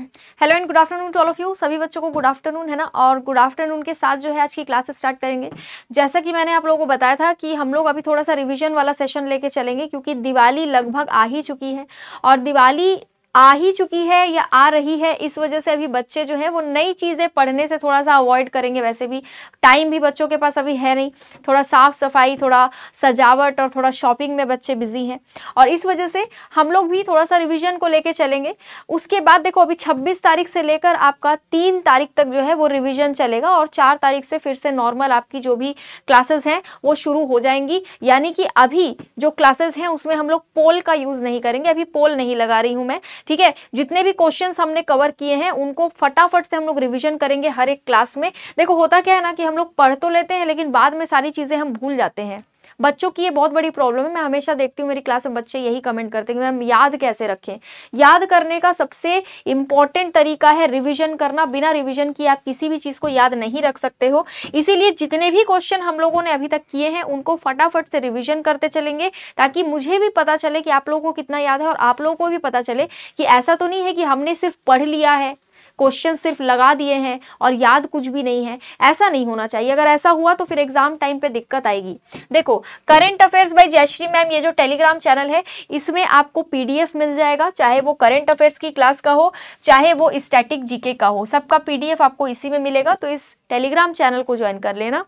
hello and good afternoon to all of you सभी बच्चों को गुड आफ्टरनून है ना और गुड आफ्टरनून के साथ जो है आज की क्लास स्टार्ट करेंगे जैसा कि मैंने आप लोगों को बताया था कि हम लोग अभी थोड़ा सा रिवीजन वाला सेशन लेके चलेंगे क्योंकि दिवाली लगभग आ ही चुकी है और दिवाली आ ही चुकी है या आ रही है इस वजह से अभी बच्चे जो है वो नई चीज़ें पढ़ने से थोड़ा सा अवॉइड करेंगे वैसे भी टाइम भी बच्चों के पास अभी है नहीं थोड़ा साफ़ सफाई थोड़ा सजावट और थोड़ा शॉपिंग में बच्चे बिजी हैं और इस वजह से हम लोग भी थोड़ा सा रिविज़न को लेकर चलेंगे उसके बाद देखो अभी छब्बीस तारीख से लेकर आपका तीन तारीख तक जो है वो रिविज़न चलेगा और चार तारीख से फिर से नॉर्मल आपकी जो भी क्लासेस हैं वो शुरू हो जाएंगी यानी कि अभी जो क्लासेस हैं उसमें हम लोग पोल का यूज़ नहीं करेंगे अभी पोल नहीं लगा रही हूँ मैं ठीक है जितने भी क्वेश्चन हमने कवर किए हैं उनको फटाफट से हम लोग रिविजन करेंगे हर एक क्लास में देखो होता क्या है ना कि हम लोग पढ़ तो लेते हैं लेकिन बाद में सारी चीज़ें हम भूल जाते हैं बच्चों की ये बहुत बड़ी प्रॉब्लम है मैं हमेशा देखती हूँ मेरी क्लास में बच्चे यही कमेंट करते हैं कि मैम याद कैसे रखें याद करने का सबसे इम्पॉर्टेंट तरीका है रिविजन करना बिना रिविजन किए आप किसी भी चीज़ को याद नहीं रख सकते हो इसीलिए जितने भी क्वेश्चन हम लोगों ने अभी तक किए हैं उनको फटाफट से रिविजन करते चलेंगे ताकि मुझे भी पता चले कि आप लोगों को कितना याद है और आप लोगों को भी पता चले कि ऐसा तो नहीं है कि हमने सिर्फ पढ़ लिया है क्वेश्चन सिर्फ लगा दिए हैं और याद कुछ भी नहीं है ऐसा नहीं होना चाहिए अगर ऐसा हुआ तो फिर एग्जाम टाइम पे दिक्कत आएगी देखो current affairs by Jayshree ma'am ये जो टेलीग्राम चैनल है इसमें आपको पीडीएफ मिल जाएगा चाहे वो करंट अफेयर्स की क्लास का हो चाहे वो स्टैटिक जीके का हो सबका पीडीएफ आपको इसी में मिलेगा तो इस टेलीग्राम चैनल को ज्वाइन कर लेना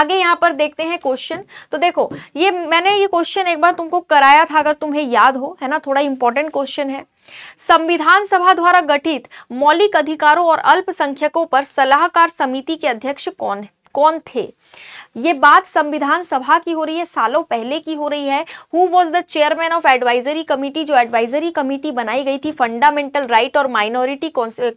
आगे यहाँ पर देखते हैं क्वेश्चन तो देखो ये मैंने ये क्वेश्चन एक बार तुमको कराया था अगर तुम्हें याद हो है ना थोड़ा इंपॉर्टेंट क्वेश्चन है संविधान सभा द्वारा गठित मौलिक अधिकारों और अल्पसंख्यकों पर सलाहकार समिति के अध्यक्ष कौन कौन थे ये बात संविधान सभा की हो रही है सालों पहले की हो रही है who was the chairman of advisory committee जो एडवाइजरी कमेटी बनाई गई थी फंडामेंटल राइट और माइनॉरिटी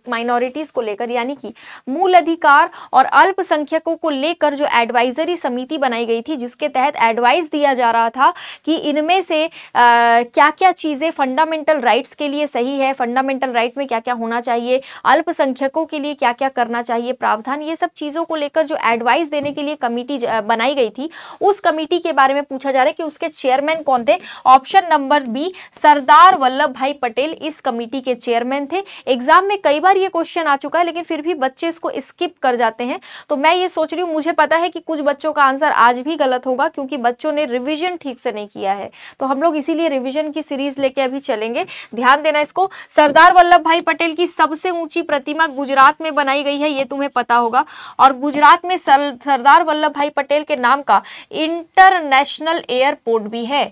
माइनॉरिटीज को लेकर यानी कि मूल अधिकार और अल्पसंख्यकों को लेकर जो एडवाइजरी समिति बनाई गई थी जिसके तहत एडवाइस दिया जा रहा था कि इनमें से आ, क्या क्या चीज़ें फंडामेंटल राइट्स के लिए सही है फंडामेंटल राइट में क्या क्या होना चाहिए अल्पसंख्यकों के लिए क्या क्या करना चाहिए प्रावधान ये सब चीज़ों को लेकर जो एडवाइस देने के लिए कमिटी बनाई गई थी उस कमेटी के बारे में पूछा जा रहा है कि उसके चेयरमैन कौन थे option number B Sardar Vallabh Bhai Patel इस कमेटी के चेयरमैन थे एग्जाम में कई बार ये क्वेश्चन आ चुका है लेकिन फिर भी बच्चे इसको स्किप कर जाते हैं तो मैं ये सोच रही हूँ मुझे पता है कि कुछ बच्चों का आंसर आज भी गलत होगा क्योंकि बच्चों ने रिविजन ठीक से नहीं किया है तो हम लोग इसीलिए रिविजन की सीरीज लेके अभी चलेंगे ध्यान देना इसको सरदार वल्लभ भाई पटेल की सबसे ऊंची प्रतिमा गुजरात में बनाई गई है ये तुम्हें पता होगा और गुजरात में सरदार वल्लभ भाई पटेल के नाम का इंटरनेशनल एयरपोर्ट भी है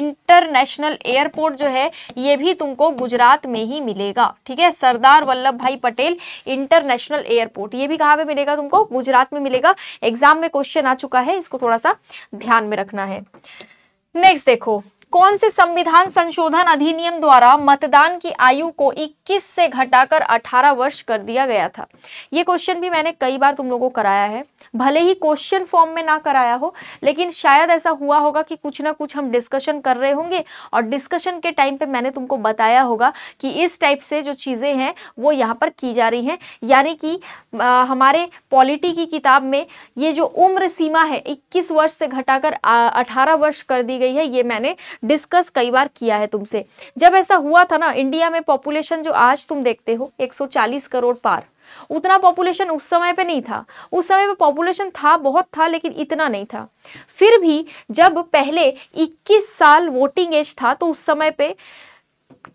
इंटरनेशनल एयरपोर्ट जो है ये भी तुमको गुजरात में ही मिलेगा ठीक है सरदार वल्लभ भाई पटेल इंटरनेशनल एयरपोर्ट ये भी कहाँ पे मिलेगा तुमको गुजरात में मिलेगा एग्जाम में क्वेश्चन आ चुका है इसको थोड़ा सा ध्यान में रखना है नेक्स्ट देखो कौन से संविधान संशोधन अधिनियम द्वारा मतदान की आयु को 21 से घटाकर 18 वर्ष कर दिया गया था ये क्वेश्चन भी मैंने कई बार तुम लोगों को कराया है भले ही क्वेश्चन फॉर्म में ना कराया हो लेकिन शायद ऐसा हुआ होगा कि कुछ ना कुछ हम डिस्कशन कर रहे होंगे और डिस्कशन के टाइम पर मैंने तुमको बताया होगा कि इस टाइप से जो चीज़ें हैं वो यहाँ पर की जा रही हैं यानी कि आ, हमारे पॉलिटी की किताब में ये जो उम्र सीमा है इक्कीस वर्ष से घटाकर अठारह वर्ष कर दी गई है ये मैंने डिस्कस कई बार किया है तुमसे जब ऐसा हुआ था ना इंडिया में पॉपुलेशन जो आज तुम देखते हो 140 करोड़ पार उतना पॉपुलेशन उस समय पे नहीं था उस समय पे पॉपुलेशन था बहुत था लेकिन इतना नहीं था फिर भी जब पहले 21 साल वोटिंग एज था तो उस समय पे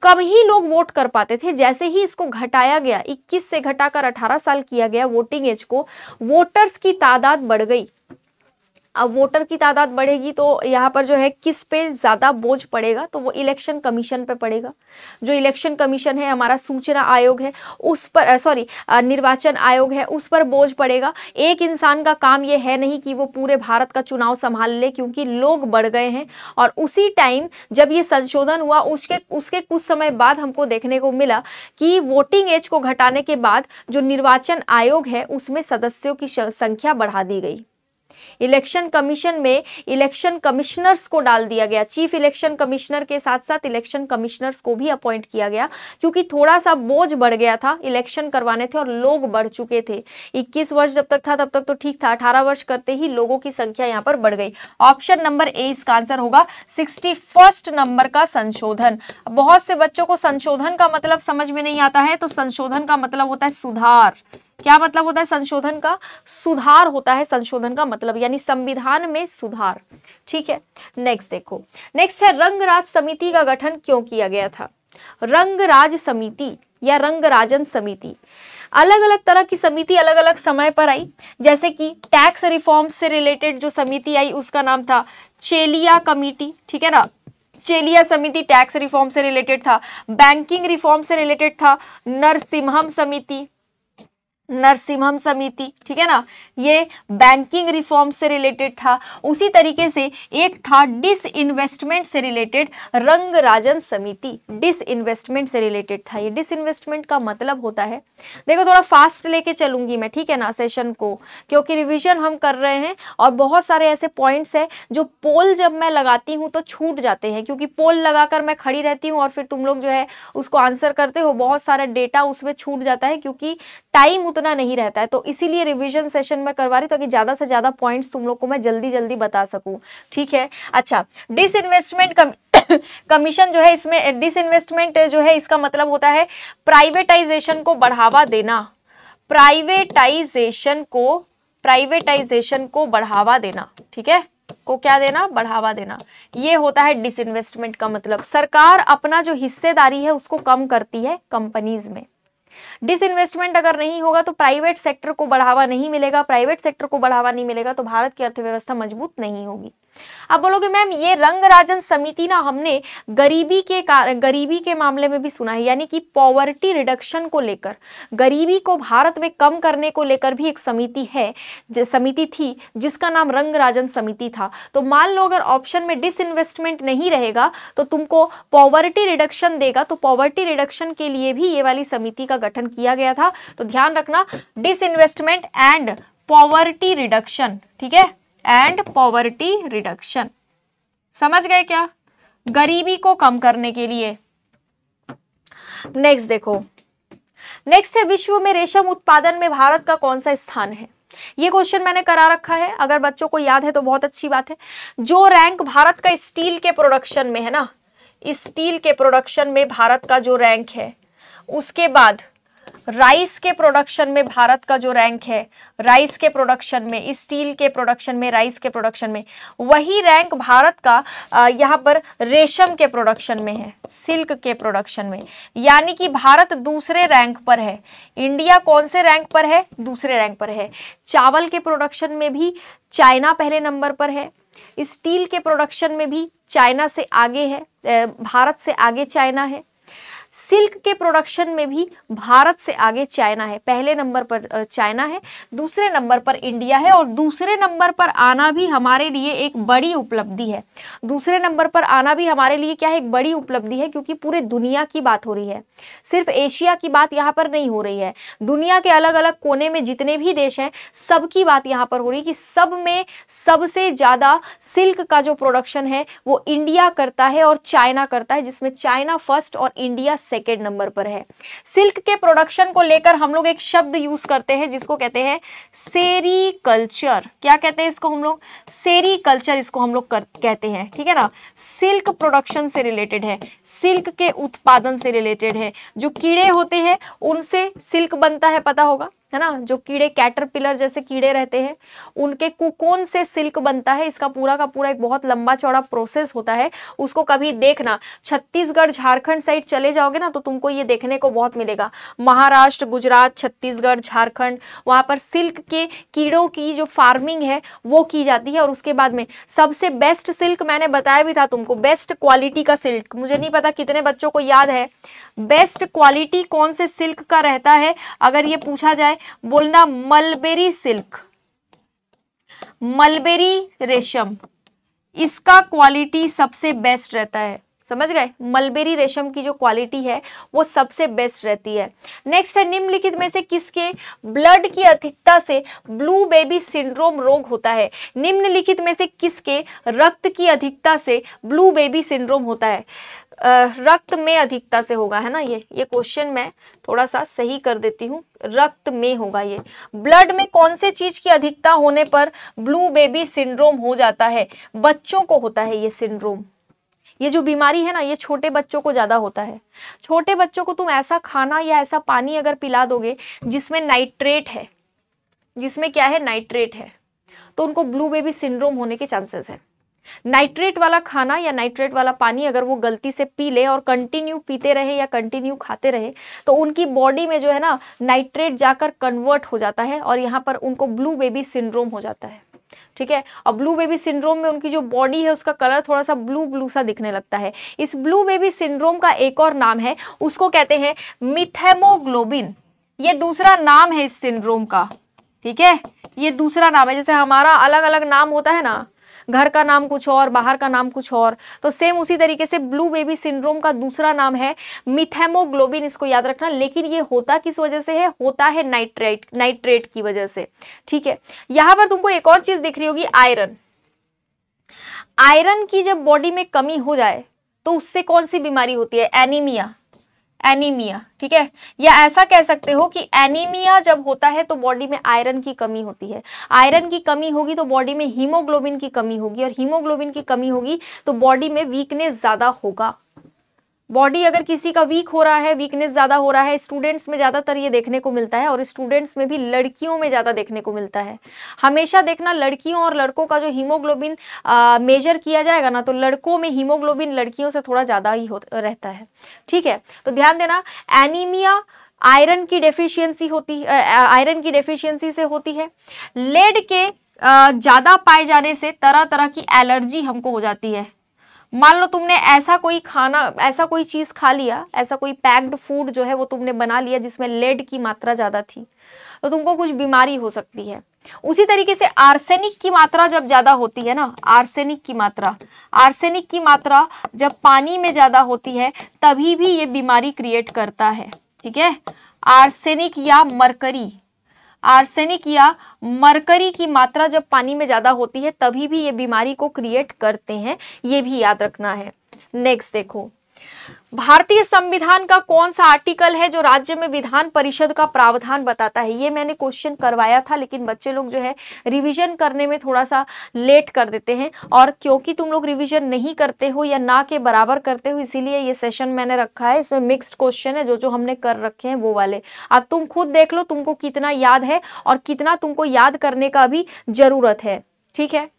कम ही लोग वोट कर पाते थे जैसे ही इसको घटाया गया 21 से घटाकर 18 साल किया गया वोटिंग एज को वोटर्स की तादाद बढ़ गई वोटर की तादाद बढ़ेगी तो यहाँ पर जो है किस पे ज़्यादा बोझ पड़ेगा तो वो इलेक्शन कमीशन पे पड़ेगा जो इलेक्शन कमीशन है हमारा सूचना आयोग है उस पर सॉरी निर्वाचन आयोग है उस पर बोझ पड़ेगा एक इंसान का काम ये है नहीं कि वो पूरे भारत का चुनाव संभाल ले क्योंकि लोग बढ़ गए हैं और उसी टाइम जब ये संशोधन हुआ उसके उसके कुछ समय बाद हमको देखने को मिला कि वोटिंग एज को घटाने के बाद जो निर्वाचन आयोग है उसमें सदस्यों की संख्या बढ़ा दी गई इलेक्शन कमीशन में इलेक्शन कमिश्नर्स को डाल दिया गया चीफ इलेक्शन कमिश्नर के साथ साथ इलेक्शन कमिश्नर्स को भी अपॉइंट किया गया क्योंकि थोड़ा सा बोझ बढ़ गया था इलेक्शन करवाने थे और लोग बढ़ चुके थे इक्कीस वर्ष जब तक था तब तक तो ठीक था अठारह वर्ष करते ही लोगों की संख्या यहाँ पर बढ़ गई ऑप्शन नंबर ए इसका आंसर होगा सिक्सटी नंबर का संशोधन बहुत से बच्चों को संशोधन का मतलब समझ में नहीं आता है तो संशोधन का मतलब होता है सुधार क्या मतलब होता है संशोधन का सुधार होता है संशोधन का मतलब यानी संविधान में सुधार ठीक है नेक्स्ट देखो नेक्स्ट है रंगराज समिति का गठन क्यों किया गया था रंगराज समिति या रंगराजन समिति अलग अलग तरह की समिति अलग अलग समय पर आई जैसे कि टैक्स रिफॉर्म से रिलेटेड जो समिति आई उसका नाम था चेलिया कमिटी ठीक है ना चेलिया समिति टैक्स रिफॉर्म से रिलेटेड था बैंकिंग रिफॉर्म से रिलेटेड था नरसिम्हम समिति नरसिम्हम समिति ठीक है ना ये बैंकिंग रिफॉर्म से रिलेटेड था उसी तरीके से एक था डिस इन्वेस्टमेंट से रिलेटेड रंगराजन समिति डिस इन्वेस्टमेंट से रिलेटेड था ये डिस इन्वेस्टमेंट का मतलब होता है देखो थोड़ा फास्ट लेके चलूंगी मैं ठीक है ना सेशन को क्योंकि रिविजन हम कर रहे हैं और बहुत सारे ऐसे पॉइंट्स है जो पोल जब मैं लगाती हूँ तो छूट जाते हैं क्योंकि पोल लगाकर मैं खड़ी रहती हूँ और फिर तुम लोग जो है उसको आंसर करते हो बहुत सारा डेटा उसमें छूट जाता है क्योंकि टाइम उतना नहीं रहता है तो इसीलिए रिविजन सेशन में करवा रही ताकि ज़्यादा से ज़्यादा पॉइंट्स तुम लोग को मैं जल्दी जल्दी बता सकूँ ठीक है अच्छा डिस इन्वेस्टमेंट कम कमीशन जो है इसमें डिस इन्वेस्टमेंट जो है इसका मतलब होता है प्राइवेटाइजेशन को बढ़ावा देना प्राइवेटाइजेशन को प्राइवेटाइजेशन को बढ़ावा देना ठीक है को क्या देना बढ़ावा देना ये होता है डिसइन्वेस्टमेंट का मतलब सरकार अपना जो हिस्सेदारी है उसको कम करती है कंपनीज में डिसइन्वेस्टमेंट अगर नहीं होगा तो प्राइवेट सेक्टर को बढ़ावा नहीं मिलेगा प्राइवेट सेक्टर को बढ़ावा नहीं मिलेगा तो भारत की अर्थव्यवस्था मजबूत नहीं होगी अब बोलोगे मैम ये रंगराजन समिति ना हमने गरीबी के गरीबी के मामले में भी सुना है यानी कि पॉवर्टी रिडक्शन को लेकर गरीबी को भारत में कम करने को लेकर भी एक समिति है समिति थी जिसका नाम रंगराजन समिति था तो मान लो अगर ऑप्शन में डिसइन्वेस्टमेंट नहीं रहेगा तो तुमको पॉवर्टी रिडक्शन देगा तो पॉवर्टी रिडक्शन के लिए भी ये वाली समिति का गठन किया गया था तो ध्यान रखना डिसइन्वेस्टमेंट एंड पॉवर्टी रिडक्शन ठीक है एंड पॉवर्टी रिडक्शन समझ गए क्या गरीबी को कम करने के लिए नेक्स्ट देखो नेक्स्ट है विश्व में रेशम उत्पादन में भारत का कौन सा स्थान है ये क्वेश्चन मैंने करा रखा है अगर बच्चों को याद है तो बहुत अच्छी बात है जो रैंक भारत का स्टील के प्रोडक्शन में है ना स्टील के प्रोडक्शन में भारत का जो रैंक है उसके बाद राइस के प्रोडक्शन में भारत का जो रैंक है राइस के प्रोडक्शन में स्टील के प्रोडक्शन में राइस के प्रोडक्शन में वही रैंक भारत का यहाँ पर रेशम के प्रोडक्शन में है सिल्क के प्रोडक्शन में यानी कि भारत दूसरे रैंक पर है इंडिया कौन से रैंक पर है दूसरे रैंक पर है चावल के प्रोडक्शन में भी चाइना पहले नंबर पर है स्टील के प्रोडक्शन में भी चाइना से आगे है भारत से आगे चाइना है सिल्क के प्रोडक्शन में भी भारत से आगे चाइना है पहले नंबर पर चाइना है दूसरे नंबर पर इंडिया है और दूसरे नंबर पर आना भी हमारे लिए एक बड़ी उपलब्धि है दूसरे नंबर पर आना भी हमारे लिए क्या है एक बड़ी उपलब्धि है क्योंकि पूरे दुनिया की बात हो रही है सिर्फ एशिया की बात यहाँ पर नहीं हो रही है दुनिया के अलग अलग कोने में जितने भी देश हैं सबकी बात यहाँ पर हो रही है कि सब में सबसे ज़्यादा सिल्क का जो प्रोडक्शन है वो इंडिया करता है और चाइना करता है जिसमें चाइना फर्स्ट और इंडिया सेकेंड नंबर पर है सिल्क के प्रोडक्शन को लेकर हम लोग एक शब्द यूज करते हैं जिसको कहते हैं सेरी कल्चर क्या कहते हैं इसको हम लोग सेरी कल्चर इसको हम लोग कहते हैं ठीक है ना सिल्क प्रोडक्शन से रिलेटेड है सिल्क के उत्पादन से रिलेटेड है जो कीड़े होते हैं उनसे सिल्क बनता है पता होगा है ना जो कीड़े कैटरपिलर जैसे कीड़े रहते हैं उनके कुकोन से सिल्क बनता है इसका पूरा का पूरा एक बहुत लंबा चौड़ा प्रोसेस होता है उसको कभी देखना छत्तीसगढ़ झारखंड साइड चले जाओगे ना तो तुमको ये देखने को बहुत मिलेगा महाराष्ट्र गुजरात छत्तीसगढ़ झारखंड वहाँ पर सिल्क के कीड़ों की जो फार्मिंग है वो की जाती है और उसके बाद में सबसे बेस्ट सिल्क मैंने बताया भी था तुमको बेस्ट क्वालिटी का सिल्क मुझे नहीं पता कितने बच्चों को याद है बेस्ट क्वालिटी कौन से सिल्क का रहता है अगर ये पूछा जाए बोलना मलबेरी सिल्क मलबेरी रेशम इसका क्वालिटी सबसे बेस्ट रहता है समझ गए मलबेरी रेशम की जो क्वालिटी है वो सबसे बेस्ट रहती है नेक्स्ट है निम्नलिखित में से किसके ब्लड की अधिकता से ब्लू बेबी सिंड्रोम रोग होता है निम्नलिखित में से किसके रक्त की अधिकता से ब्लू बेबी सिंड्रोम होता है रक्त में अधिकता से होगा है ना ये ये क्वेश्चन मैं थोड़ा सा सही कर देती हूँ रक्त में होगा ये ब्लड में कौन से चीज की अधिकता होने पर ब्लू बेबी सिंड्रोम हो जाता है बच्चों को होता है ये सिंड्रोम ये जो बीमारी है ना ये छोटे बच्चों को ज़्यादा होता है छोटे बच्चों को तुम ऐसा खाना या ऐसा पानी अगर पिला दोगे जिसमें नाइट्रेट है जिसमें क्या है नाइट्रेट है तो उनको ब्लू बेबी सिंड्रोम होने के चांसेस है नाइट्रेट वाला खाना या नाइट्रेट वाला पानी अगर वो गलती से पी ले और कंटिन्यू पीते रहे या कंटिन्यू खाते रहे तो उनकी बॉडी में जो है ना नाइट्रेट जाकर कन्वर्ट हो जाता है और यहाँ पर उनको ब्लू बेबी सिंड्रोम हो जाता है ठीक है और ब्लू बेबी सिंड्रोम में उनकी जो बॉडी है उसका कलर थोड़ा सा ब्लू ब्लू सा दिखने लगता है इस ब्लू बेबी सिंड्रोम का एक और नाम है उसको कहते हैं मिथेमोग्लोबिन ये दूसरा नाम है इस सिंड्रोम का ठीक है ये दूसरा नाम है जैसे हमारा अलग अलग नाम होता है ना घर का नाम कुछ और बाहर का नाम कुछ और तो सेम उसी तरीके से ब्लू बेबी सिंड्रोम का दूसरा नाम है मिथेमोग्लोबिन इसको याद रखना लेकिन ये होता किस वजह से है होता है नाइट्रेट नाइट्रेट की वजह से ठीक है यहां पर तुमको एक और चीज़ दिख रही होगी आयरन आयरन की जब बॉडी में कमी हो जाए तो उससे कौन सी बीमारी होती है एनीमिया एनीमिया ठीक है या ऐसा कह सकते हो कि एनीमिया जब होता है तो बॉडी में आयरन की कमी होती है आयरन की कमी होगी तो बॉडी में हीमोग्लोबिन की कमी होगी और हीमोग्लोबिन की कमी होगी तो बॉडी में वीकनेस ज़्यादा होगा बॉडी अगर किसी का वीक हो रहा है वीकनेस ज़्यादा हो रहा है स्टूडेंट्स में ज़्यादातर ये देखने को मिलता है और स्टूडेंट्स में भी लड़कियों में ज़्यादा देखने को मिलता है हमेशा देखना लड़कियों और लड़कों का जो हीमोग्लोबिन मेजर किया जाएगा ना तो लड़कों में हीमोग्लोबिन लड़कियों से थोड़ा ज़्यादा ही हो रहता है ठीक है तो ध्यान देना एनीमिया आयरन की डेफिशियंसी होती आयरन की डेफिशियंसी से होती है लेड के ज़्यादा पाए जाने से तरह तरह की एलर्जी हमको हो जाती है मान लो तुमने ऐसा कोई खाना ऐसा कोई चीज़ खा लिया ऐसा कोई पैक्ड फूड जो है वो तुमने बना लिया जिसमें लेड की मात्रा ज़्यादा थी तो तुमको कुछ बीमारी हो सकती है उसी तरीके से आर्सेनिक की मात्रा जब ज़्यादा होती है ना आर्सेनिक की मात्रा आर्सेनिक की मात्रा जब पानी में ज़्यादा होती है तभी भी ये बीमारी क्रिएट करता है ठीक है आर्सेनिक या मरकरी आर्सेनिक या मरकरी की मात्रा जब पानी में ज़्यादा होती है तभी भी ये बीमारी को क्रिएट करते हैं ये भी याद रखना है नेक्स्ट देखो भारतीय संविधान का कौन सा आर्टिकल है जो राज्य में विधान परिषद का प्रावधान बताता है ये मैंने क्वेश्चन करवाया था लेकिन बच्चे लोग जो है रिवीजन करने में थोड़ा सा लेट कर देते हैं और क्योंकि तुम लोग रिवीजन नहीं करते हो या ना के बराबर करते हो इसीलिए ये सेशन मैंने रखा है इसमें मिक्स्ड क्वेश्चन है जो जो हमने कर रखे हैं वो वाले अब तुम खुद देख लो तुमको कितना याद है और कितना तुमको याद करने का भी जरूरत है ठीक है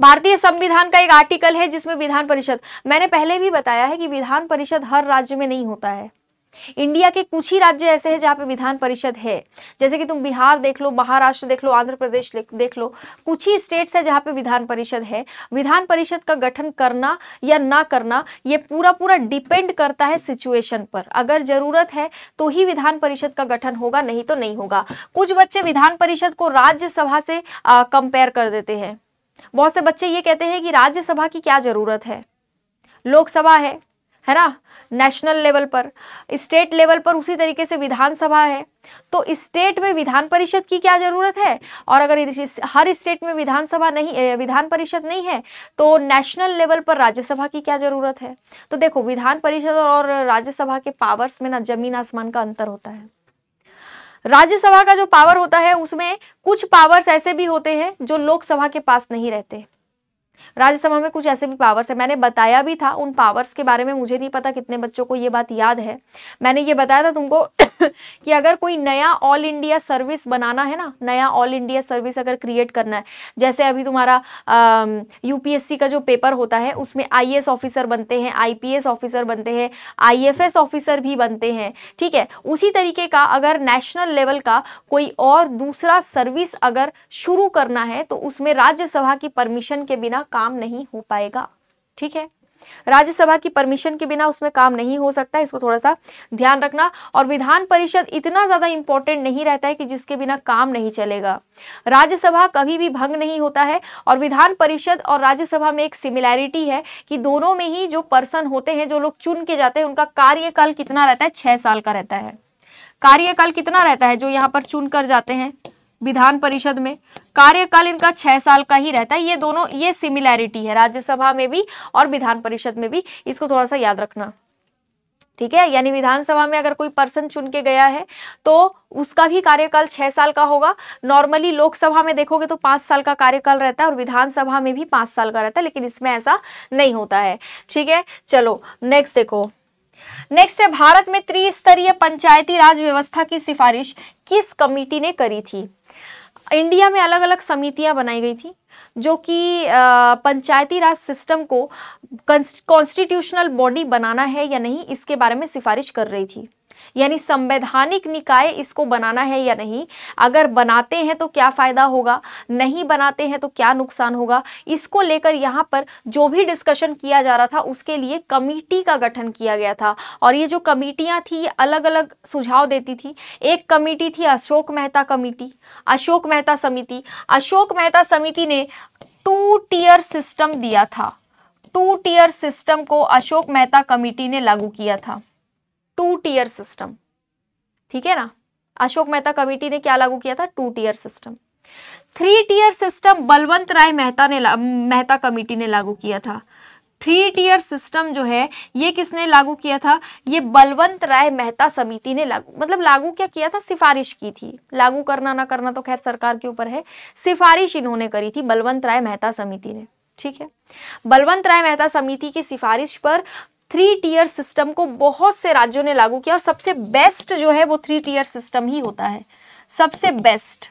भारतीय संविधान का एक आर्टिकल है जिसमें विधान परिषद मैंने पहले भी बताया है कि विधान परिषद हर राज्य में नहीं होता है इंडिया के कुछ ही राज्य ऐसे हैं जहां पे विधान परिषद है जैसे कि तुम बिहार देख लो महाराष्ट्र देख लो आंध्र प्रदेश देख लो कुछ ही स्टेट्स है जहां पे विधान परिषद है विधान परिषद का गठन करना या ना करना ये पूरा पूरा डिपेंड करता है सिचुएशन पर अगर जरूरत है तो ही विधान परिषद का गठन होगा नहीं तो नहीं होगा कुछ बच्चे विधान परिषद को राज्यसभा से कंपेयर कर देते हैं बहुत से बच्चे ये कहते हैं कि राज्यसभा की क्या ज़रूरत है लोकसभा है है ना नेशनल लेवल पर स्टेट लेवल पर उसी तरीके से विधानसभा है तो स्टेट में विधान परिषद की क्या ज़रूरत है और अगर हर स्टेट में विधानसभा नहीं विधान परिषद नहीं है तो नेशनल लेवल पर राज्यसभा की क्या ज़रूरत है तो देखो विधान परिषद और राज्यसभा के पावर्स में ना जमीन आसमान का अंतर होता है राज्यसभा का जो पावर होता है उसमें कुछ पावर्स ऐसे भी होते हैं जो लोकसभा के पास नहीं रहते राज्यसभा में कुछ ऐसे भी पावर्स है मैंने बताया भी था उन पावर्स के बारे में मुझे नहीं पता कितने बच्चों को ये बात याद है मैंने ये बताया था तुमको कि अगर कोई नया ऑल इंडिया सर्विस बनाना है ना नया ऑल इंडिया सर्विस अगर क्रिएट करना है जैसे अभी तुम्हारा यूपीएससी का जो पेपर होता है उसमें आई ऑफिसर बनते हैं आई ऑफिसर बनते हैं आई ऑफिसर भी बनते हैं ठीक है उसी तरीके का अगर नेशनल लेवल का कोई और दूसरा सर्विस अगर शुरू करना है तो उसमें राज्यसभा की परमिशन के बिना काम नहीं हो पाएगा ठीक है राज्यसभा की परमिशन के बिना उसमें काम नहीं हो सकता इसको थोड़ा सा ध्यान रखना और विधान परिषद इतना ज्यादा इंपॉर्टेंट नहीं रहता है कि जिसके बिना काम नहीं चलेगा राज्यसभा कभी भी भंग नहीं होता है और विधान परिषद और राज्यसभा में एक सिमिलैरिटी है कि दोनों में ही जो पर्सन होते हैं जो लोग चुन के जाते हैं उनका कार्यकाल कितना रहता है छह साल का रहता है कार्यकाल कितना रहता है जो यहाँ पर चुन कर जाते हैं विधान परिषद में कार्यकाल इनका छह साल का ही रहता है ये दोनों ये सिमिलैरिटी है राज्यसभा में भी और विधान परिषद में भी इसको थोड़ा सा याद रखना ठीक है यानी विधानसभा में अगर कोई पर्सन चुन के गया है तो उसका भी कार्यकाल छः साल का होगा नॉर्मली लोकसभा में देखोगे तो पाँच साल का कार्यकाल रहता है और विधानसभा में भी पाँच साल का रहता है लेकिन इसमें ऐसा नहीं होता है ठीक है चलो नेक्स्ट देखो नेक्स्ट है भारत में त्रिस्तरीय पंचायती राज व्यवस्था की सिफारिश किस कमिटी ने करी थी इंडिया में अलग अलग समितियां बनाई गई थी जो कि पंचायती राज सिस्टम को कॉन्स्टिट्यूशनल बॉडी बनाना है या नहीं इसके बारे में सिफारिश कर रही थी यानी संवैधानिक निकाय इसको बनाना है या नहीं अगर बनाते हैं तो क्या फ़ायदा होगा नहीं बनाते हैं तो क्या नुकसान होगा इसको लेकर यहाँ पर जो भी डिस्कशन किया जा रहा था उसके लिए कमेटी का गठन किया गया था और ये जो कमेटियाँ थी ये अलग अलग सुझाव देती थी एक कमेटी थी अशोक मेहता कमेटी अशोक मेहता समिति अशोक मेहता समिति ने टू टीयर सिस्टम दिया था टू टीयर सिस्टम को अशोक मेहता कमेटी ने लागू किया था टू टीयर सिस्टम ठीक है ना अशोक मेहता कमेटी ने क्या लागू किया था two tier system three tier system Balwant Rai Mehta ने मेहता कमेटी ने लागू किया था थ्री टीयर सिस्टम जो है ये किसने लागू किया था ये बलवंत राय मेहता समिति ने लागू मतलब लागू क्या किया था सिफारिश की थी लागू करना ना करना तो खैर सरकार के ऊपर है सिफारिश इन्होंने करी थी बलवंत राय मेहता समिति ने ठीक है बलवंत राय मेहता समिति की सिफारिश पर थ्री टीयर सिस्टम को बहुत से राज्यों ने लागू किया और सबसे बेस्ट जो है वो थ्री टीयर सिस्टम ही होता है सबसे बेस्ट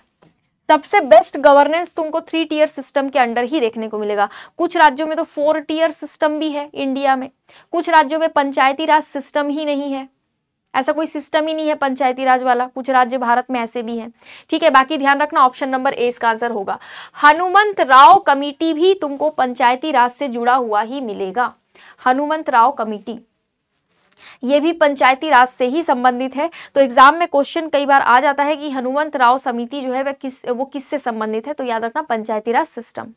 सबसे बेस्ट गवर्नेंस तुमको थ्री टीयर सिस्टम के अंडर ही देखने को मिलेगा कुछ राज्यों में तो फोर टीयर सिस्टम भी है इंडिया में कुछ राज्यों में पंचायती राज सिस्टम ही नहीं है ऐसा कोई सिस्टम ही नहीं है पंचायती राज वाला कुछ राज्य भारत में ऐसे भी हैं ठीक है बाकी ध्यान रखना ऑप्शन नंबर ए इसका आंसर होगा हनुमंत राव कमेटी भी तुमको पंचायती राज से जुड़ा हुआ ही मिलेगा हनुमंत राव कमेटी ये भी पंचायती राज से ही संबंधित है तो एग्जाम में क्वेश्चन कई बार आ जाता है कि हनुमंत राव समिति जो है वह किस वो किससे संबंधित है तो याद रखना पंचायती राज सिस्टम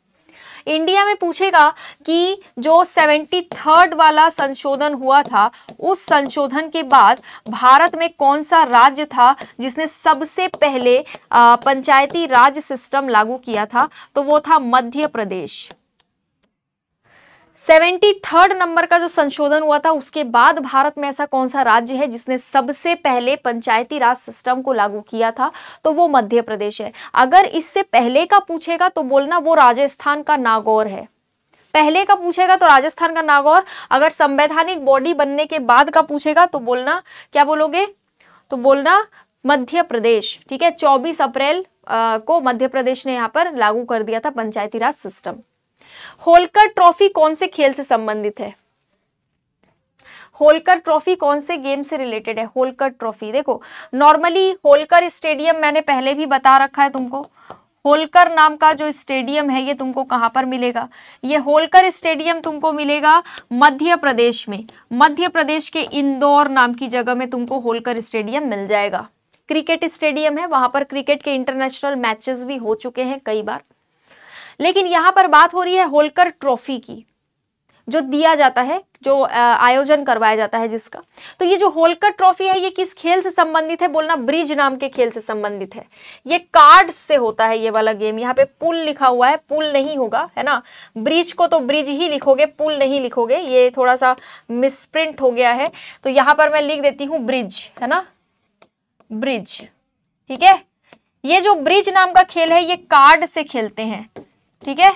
इंडिया में पूछेगा कि जो सेवेंटी थर्ड वाला संशोधन हुआ था उस संशोधन के बाद भारत में कौन सा राज्य था जिसने सबसे पहले पंचायती राज सिस्टम लागू किया था तो वो था Madhya Pradesh seventy third number का जो संशोधन हुआ था उसके बाद भारत में ऐसा कौन सा राज्य है जिसने सबसे पहले पंचायती राज सिस्टम को लागू किया था तो वो मध्य प्रदेश है अगर इससे पहले का पूछेगा तो बोलना वो राजस्थान का नागौर है पहले का पूछेगा तो राजस्थान का नागौर अगर संवैधानिक बॉडी बनने के बाद का पूछेगा तो बोलना क्या बोलोगे तो बोलना मध्य प्रदेश ठीक है 24 अप्रैल को मध्य प्रदेश ने यहाँ पर लागू कर दिया था पंचायती राज सिस्टम होलकर ट्रॉफी कौन से खेल से संबंधित है होलकर ट्रॉफी कौन से गेम से रिलेटेड है होलकर ट्रॉफी देखो नॉर्मली होलकर स्टेडियम मैंने पहले भी बता रखा है तुमको होलकर नाम का जो स्टेडियम है ये तुमको कहाँ पर मिलेगा ये होलकर स्टेडियम तुमको मिलेगा मध्य प्रदेश में मध्य प्रदेश के इंदौर नाम की जगह में तुमको होलकर स्टेडियम मिल जाएगा क्रिकेट स्टेडियम है वहाँ पर क्रिकेट के इंटरनेशनल मैचेस भी हो चुके हैं कई बार लेकिन यहां पर बात हो रही है होलकर ट्रॉफी की जो दिया जाता है जो आयोजन करवाया जाता है जिसका तो ये जो होलकर ट्रॉफी है ये किस खेल से संबंधित है बोलना ब्रिज नाम के खेल से संबंधित है ये कार्ड से होता है ये वाला गेम यहाँ पे पुल लिखा हुआ है पुल नहीं होगा है ना ब्रिज को तो ब्रिज ही लिखोगे पुल नहीं लिखोगे ये थोड़ा सा मिसप्रिंट हो गया है तो यहां पर मैं लिख देती हूँ ब्रिज है ना ब्रिज ठीक है ये जो ब्रिज नाम का खेल है ये कार्ड से खेलते हैं ठीक है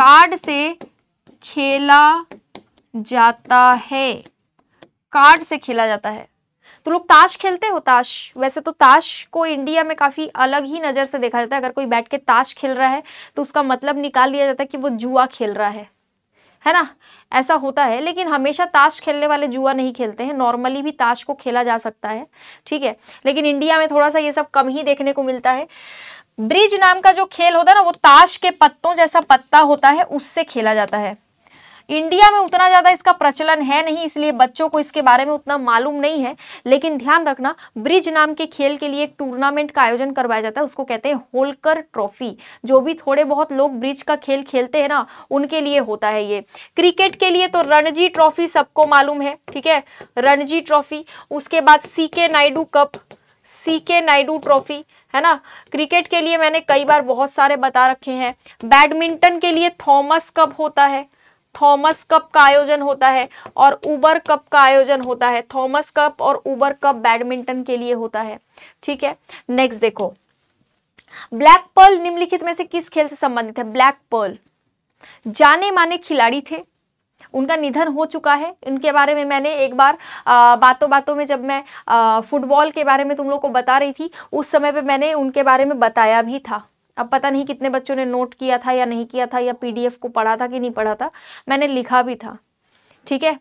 कार्ड से खेला जाता है कार्ड से खेला जाता है तो लोग ताश खेलते हो ताश वैसे तो ताश को इंडिया में काफ़ी अलग ही नज़र से देखा जाता है अगर कोई बैठ के ताश खेल रहा है तो उसका मतलब निकाल लिया जाता है कि वो जुआ खेल रहा है है ना ऐसा होता है लेकिन हमेशा ताश खेलने वाले जुआ नहीं खेलते हैं नॉर्मली भी ताश को खेला जा सकता है ठीक है लेकिन इंडिया में थोड़ा सा ये सब कम ही देखने को मिलता है ब्रिज नाम का जो खेल होता है ना वो ताश के पत्तों जैसा पत्ता होता है उससे खेला जाता है इंडिया में उतना ज़्यादा इसका प्रचलन है नहीं इसलिए बच्चों को इसके बारे में उतना मालूम नहीं है लेकिन ध्यान रखना ब्रिज नाम के खेल के लिए एक टूर्नामेंट का आयोजन करवाया जाता है उसको कहते हैं होलकर ट्रॉफी जो भी थोड़े बहुत लोग ब्रिज का खेल खेलते हैं ना उनके लिए होता है ये क्रिकेट के लिए तो रणजी ट्रॉफी सबको मालूम है ठीक है रणजी ट्रॉफी उसके बाद सी के नायडू कप सी के नायडू ट्रॉफी है ना क्रिकेट के लिए मैंने कई बार बहुत सारे बता रखे हैं बैडमिंटन के लिए थॉमस कप होता है थॉमस कप का आयोजन होता है और उबर कप का आयोजन होता है थॉमस कप और उबर कप बैडमिंटन के लिए होता है ठीक है नेक्स्ट देखो ब्लैक पर्ल निम्नलिखित में से किस खेल से संबंधित है ब्लैक पर्ल जाने माने खिलाड़ी थे उनका निधन हो चुका है इनके बारे में मैंने एक बार आ, बातों बातों में जब मैं फुटबॉल के बारे में तुम लोग को बता रही थी उस समय पे मैंने उनके बारे में बताया भी था अब पता नहीं कितने बच्चों ने नोट किया था या नहीं किया था या पीडीएफ को पढ़ा था कि नहीं पढ़ा था मैंने लिखा भी था ठीक है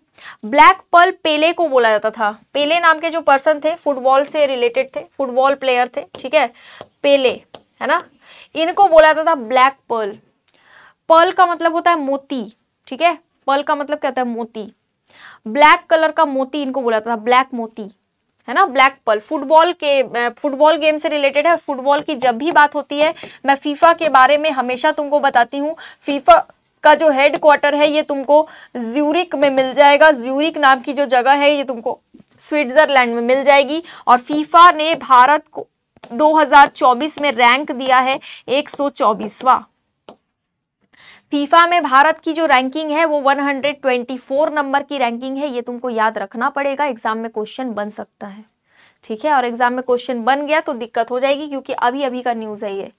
ब्लैक पर्ल पेले को बोला जाता था पेले नाम के जो पर्सन थे फुटबॉल से रिलेटेड थे फुटबॉल प्लेयर थे ठीक है पेले है ना इनको बोला जाता था ब्लैक पर्ल पर्ल का मतलब होता है मोती ठीक है पर्ल का मतलब क्या होता है मोती ब्लैक कलर का मोती इनको बोला था ब्लैक मोती है ना ब्लैक पल फुटबॉल के फुटबॉल गेम से रिलेटेड है फुटबॉल की जब भी बात होती है मैं फीफा के बारे में हमेशा तुमको बताती हूँ फीफा का जो हेड क्वार्टर है ये तुमको ज्यूरिक में मिल जाएगा ज्यूरिक नाम की जो जगह है ये तुमको स्विट्जरलैंड में मिल जाएगी और फीफा ने भारत को 2024 में रैंक दिया है एक चौबीसवा फीफा में भारत की जो रैंकिंग है वो 124 नंबर की रैंकिंग है ये तुमको याद रखना पड़ेगा एग्जाम में क्वेश्चन बन सकता है ठीक है और एग्जाम में क्वेश्चन बन गया तो दिक्कत हो जाएगी क्योंकि अभी अभी का न्यूज़ है ये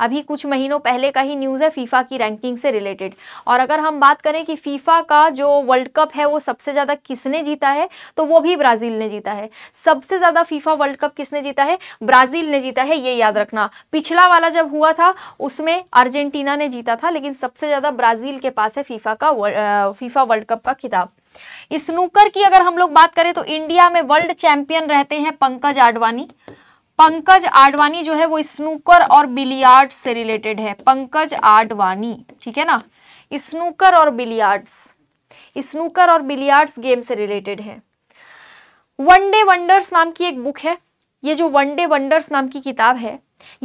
अभी कुछ महीनों पहले का ही न्यूज़ है फीफा की रैंकिंग से रिलेटेड और अगर हम बात करें कि फीफा का जो वर्ल्ड कप है वो सबसे ज़्यादा किसने जीता है तो वो भी ब्राज़ील ने जीता है सबसे ज़्यादा फीफा वर्ल्ड कप किसने जीता है ब्राज़ील ने जीता है ये याद रखना पिछला वाला जब हुआ था उसमें अर्जेंटीना ने जीता था लेकिन सबसे ज़्यादा ब्राज़ील के पास है फीफा का फीफा वर्ल्ड कप का खिताब स्नूकर की अगर हम लोग बात करें तो इंडिया में वर्ल्ड चैंपियन रहते हैं पंकज आडवाणी पंकज आडवाणी जो है वो स्नूकर और बिलियार्ड से रिलेटेड है पंकज आडवाणी ठीक है ना स्नूकर और बिलियार्ड्स स्नूकर और बिलियार्ड्स गेम से रिलेटेड है वनडे वंडर्स नाम की एक बुक है ये जो वनडे वंडर्स नाम की किताब है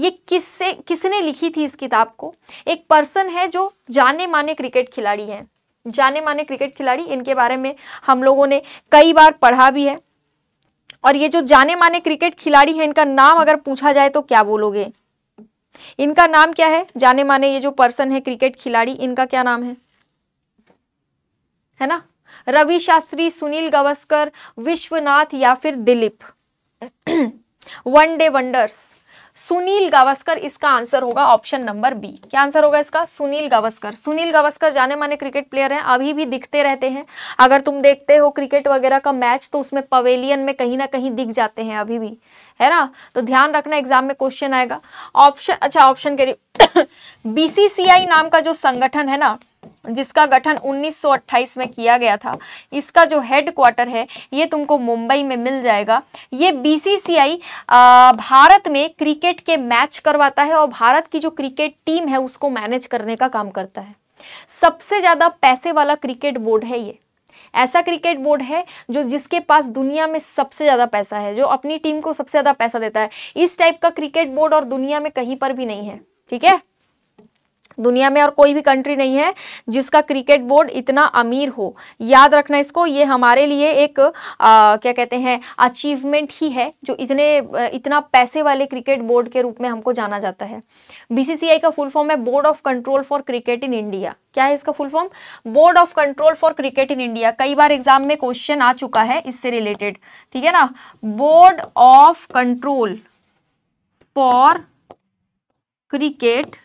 ये किससे किसने लिखी थी इस किताब को एक पर्सन है जो जाने माने क्रिकेट खिलाड़ी हैं जाने माने क्रिकेट खिलाड़ी इनके बारे में हम लोगों ने कई बार पढ़ा भी है और ये जो जाने माने क्रिकेट खिलाड़ी हैं इनका नाम अगर पूछा जाए तो क्या बोलोगे इनका नाम क्या है जाने माने ये जो पर्सन है क्रिकेट खिलाड़ी इनका क्या नाम है है ना रवि शास्त्री सुनील गावस्कर विश्वनाथ या फिर Dilip one day wonders Sunil Gavaskar इसका आंसर होगा ऑप्शन नंबर बी क्या आंसर होगा इसका सुनील गावस्कर सुनील गावस्कर जाने माने क्रिकेट प्लेयर हैं अभी भी दिखते रहते हैं अगर तुम देखते हो क्रिकेट वगैरह का मैच तो उसमें पवेलियन में कहीं ना कहीं दिख जाते हैं अभी भी है ना तो ध्यान रखना एग्जाम में क्वेश्चन आएगा ऑप्शन अच्छा ऑप्शन करिए बीसीसीआई नाम का जो संगठन है ना जिसका गठन 1928 में किया गया था इसका जो हेड क्वार्टर है ये तुमको मुंबई में मिल जाएगा ये बीसीसीआई भारत में क्रिकेट के मैच करवाता है और भारत की जो क्रिकेट टीम है उसको मैनेज करने का काम करता है सबसे ज़्यादा पैसे वाला क्रिकेट बोर्ड है ये ऐसा क्रिकेट बोर्ड है जो जिसके पास दुनिया में सबसे ज़्यादा पैसा है जो अपनी टीम को सबसे ज़्यादा पैसा देता है इस टाइप का क्रिकेट बोर्ड और दुनिया में कहीं पर भी नहीं है ठीक है दुनिया में और कोई भी कंट्री नहीं है जिसका क्रिकेट बोर्ड इतना अमीर हो याद रखना इसको ये हमारे लिए एक आ, क्या कहते हैं अचीवमेंट ही है जो इतने इतना पैसे वाले क्रिकेट बोर्ड के रूप में हमको जाना जाता है बीसीसीआई का फुल फॉर्म है board of control for cricket in India क्या है इसका full form board of control for cricket in India कई बार एग्जाम में क्वेश्चन आ चुका है इससे रिलेटेड ठीक है ना board of control for cricket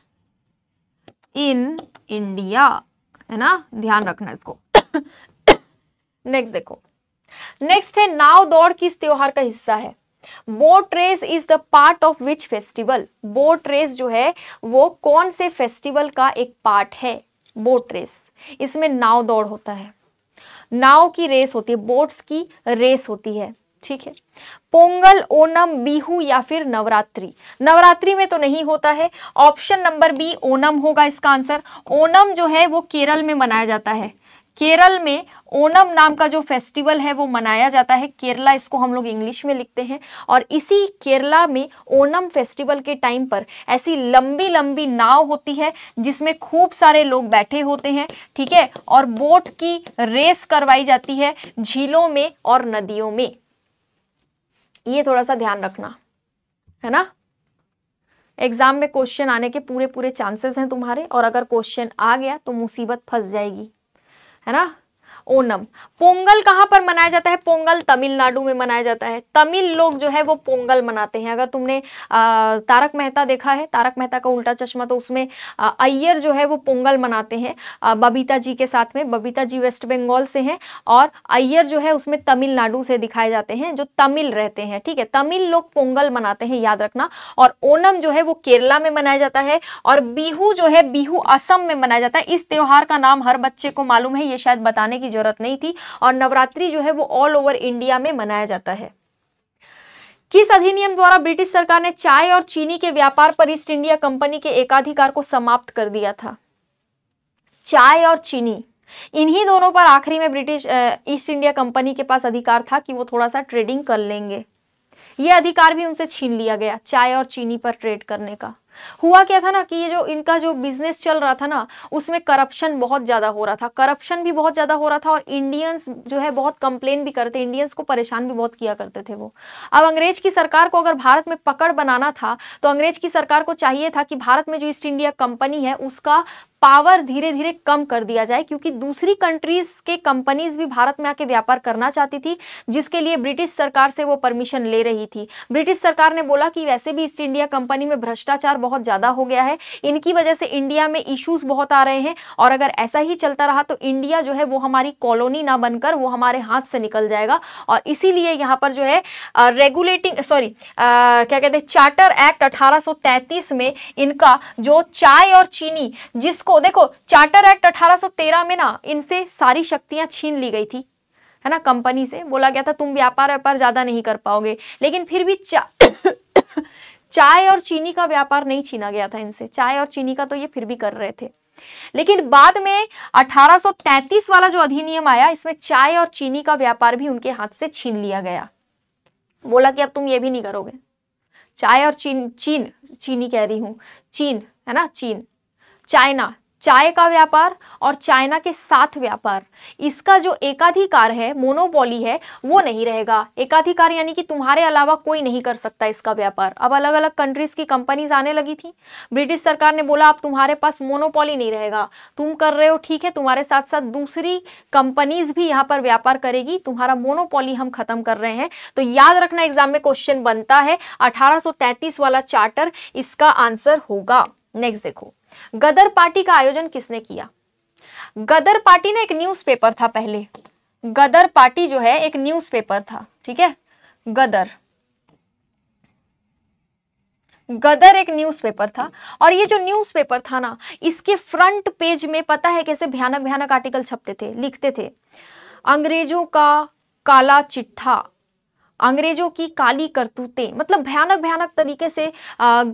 in India है ना ध्यान रखना इसको नेक्स्ट देखो नेक्स्ट है नाव दौड़ किस त्योहार का हिस्सा है boat race is the part of which festival boat race जो है वो कौन से फेस्टिवल का एक पार्ट है बोट रेस इसमें नाव दौड़ होता है नाव की रेस होती है बोट्स की रेस होती है ठीक है पोंगल ओनम बिहू या फिर नवरात्रि नवरात्रि में तो नहीं होता है ऑप्शन नंबर बी ओनम होगा इसका आंसर ओनम जो है वो केरल में मनाया जाता है केरल में ओनम नाम का जो फेस्टिवल है वो मनाया जाता है केरला इसको हम लोग इंग्लिश में लिखते हैं और इसी केरला में ओनम फेस्टिवल के टाइम पर ऐसी लंबी लंबी नाव होती है जिसमें खूब सारे लोग बैठे होते हैं ठीक है और बोट की रेस करवाई जाती है झीलों में और नदियों में ये थोड़ा सा ध्यान रखना है ना एग्जाम में क्वेश्चन आने के पूरे पूरे चांसेस हैं तुम्हारे और अगर क्वेश्चन आ गया तो मुसीबत फंस जाएगी है ना ओनम पोंगल कहाँ पर मनाया जाता है पोंगल तमिलनाडु में मनाया जाता है तमिल लोग जो है वो पोंगल मनाते हैं अगर तुमने आ, तारक मेहता देखा है तारक मेहता का उल्टा चश्मा तो उसमें अय्यर जो है वो पोंगल मनाते हैं बबीता जी के साथ में बबीता जी वेस्ट बंगाल से हैं और अय्यर जो है उसमें तमिलनाडु से दिखाए जाते हैं जो तमिल रहते हैं ठीक है तमिल लोग पोंगल मनाते हैं याद रखना और ओनम जो है वो केरला में मनाया जाता है और बिहू जो है बिहू असम में मनाया जाता है इस त्यौहार का नाम हर बच्चे को मालूम है ये शायद बताने की ज़रूरत नहीं थी और नवरात्रि जो है वो ऑल ओवर इंडिया में मनाया जाता है किस अधिनियम द्वारा ब्रिटिश सरकार ने चाय और चीनी के व्यापार पर ईस्ट इंडिया कंपनी के एकाधिकार को समाप्त कर दिया था चाय और चीनी इन्हीं दोनों पर आखिरी में ब्रिटिश ईस्ट इंडिया कंपनी के पास अधिकार था कि वो थोड़ा सा ट्रेडिंग कर लेंगे ये अधिकार भी उनसे छीन लिया गया चाय और चीनी पर ट्रेड करने का हुआ क्या था ना कि ये जो इनका जो बिजनेस चल रहा था ना उसमें करप्शन बहुत ज़्यादा हो रहा था करप्शन भी बहुत ज़्यादा हो रहा था और इंडियंस जो है बहुत कंप्लेन भी करते इंडियंस को परेशान भी बहुत किया करते थे वो अब अंग्रेज की सरकार को अगर भारत में पकड़ बनाना था तो अंग्रेज की सरकार को चाहिए था कि भारत में जो ईस्ट इंडिया कंपनी है उसका पावर धीरे धीरे कम कर दिया जाए क्योंकि दूसरी कंट्रीज के कंपनीज भी भारत में आके व्यापार करना चाहती थी जिसके लिए ब्रिटिश सरकार से वो परमिशन ले रही थी ब्रिटिश सरकार ने बोला कि वैसे भी ईस्ट इंडिया कंपनी में भ्रष्टाचार बहुत ज़्यादा हो गया है इनकी वजह से इंडिया में इश्यूज बहुत आ रहे हैं और अगर ऐसा ही चलता रहा तो इंडिया जो है वो हमारी कॉलोनी ना बनकर वो हमारे हाथ से निकल जाएगा और इसीलिए यहाँ पर जो है रेगुलेटिंग सॉरी क्या कहते हैं चार्टर एक्ट अठारह में इनका जो चाय और चीनी जिसको देखो चार्टर एक्ट अठारह में ना इनसे सारी शक्तियां छीन ली गई थी है ना कंपनी से बोला गया था तुम व्यापार व्यापार ज़्यादा नहीं कर पाओगे लेकिन फिर भी चा चाय और चीनी का व्यापार नहीं छीना गया था इनसे चाय और चीनी का तो ये फिर भी कर रहे थे लेकिन बाद में 1833 वाला जो अधिनियम आया इसमें चाय और चीनी का व्यापार भी उनके हाथ से छीन लिया गया बोला कि अब तुम ये भी नहीं करोगे चाय और चीन चीन चीनी कह रही हूं चीन है ना चीन चाइना चाय का व्यापार और चाइना के साथ व्यापार इसका जो एकाधिकार है मोनोपोली है वो नहीं रहेगा एकाधिकार यानी कि तुम्हारे अलावा कोई नहीं कर सकता इसका व्यापार अब अलग अलग कंट्रीज की कंपनीज आने लगी थी ब्रिटिश सरकार ने बोला अब तुम्हारे पास मोनोपोली नहीं रहेगा तुम कर रहे हो ठीक है तुम्हारे साथ साथ दूसरी कंपनीज भी यहाँ पर व्यापार करेगी तुम्हारा मोनोपोली हम खत्म कर रहे हैं तो याद रखना एग्जाम में क्वेश्चन बनता है अठारह वाला चार्टर इसका आंसर होगा नेक्स्ट देखो गदर पार्टी का आयोजन किसने किया गदर पार्टी ना एक न्यूज़पेपर था पहले गदर पार्टी जो है एक न्यूज़पेपर था ठीक है गदर गदर एक न्यूज़पेपर था और ये जो न्यूज़पेपर था ना इसके फ्रंट पेज में पता है कैसे भयानक भयानक आर्टिकल छपते थे लिखते थे अंग्रेजों का काला चिट्ठा अंग्रेजों की काली करतूतें मतलब भयानक भयानक तरीके से